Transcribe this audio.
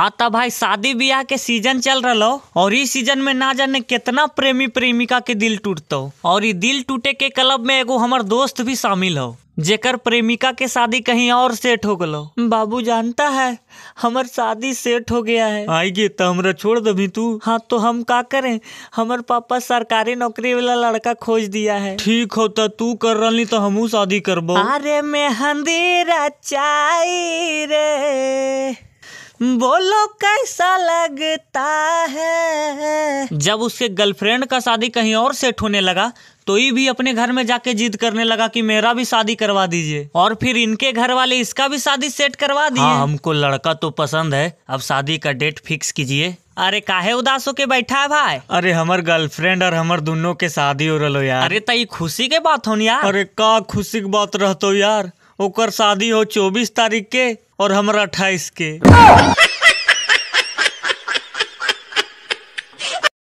हाँ तो भाई शादी ब्याह के सीजन चल रहा और इस सीजन में ना जाने कितना प्रेमी प्रेमिका के दिल टूटतो और ये दिल टूटे के क्लब में एगो हमार दोस्त भी शामिल हो जेकर प्रेमिका के शादी कहीं और सेट हो गलो बाबू जानता है हमर शादी सेट हो गया है आएगी तो हमरा छोड़ भी तू हाँ तो हम का करें हमर पापा सरकारी नौकरी वाला लड़का खोज दिया है ठीक हो तो तू कर रही तो हमू शादी करबो अरे मेहंदी रचाई रे बोलो कैसा लगता है जब उसके गर्लफ्रेंड का शादी कहीं और सेट होने लगा तो ये भी अपने घर में जाके जिद करने लगा कि मेरा भी शादी करवा दीजिए और फिर इनके घर वाले इसका भी शादी सेट करवा दिए हाँ, हमको लड़का तो पसंद है अब शादी का डेट फिक्स कीजिए अरे काहे उदास के बैठा है भाई अरे हमार गर्लफ्रेंड और हमार दोनों के शादी हो रहा यार अरे तई खुशी के बात हो यार अरे का खुशी की बात रहते यार ओकर शादी हो चौबीस तारीख के और हमारा अट्ठाईस के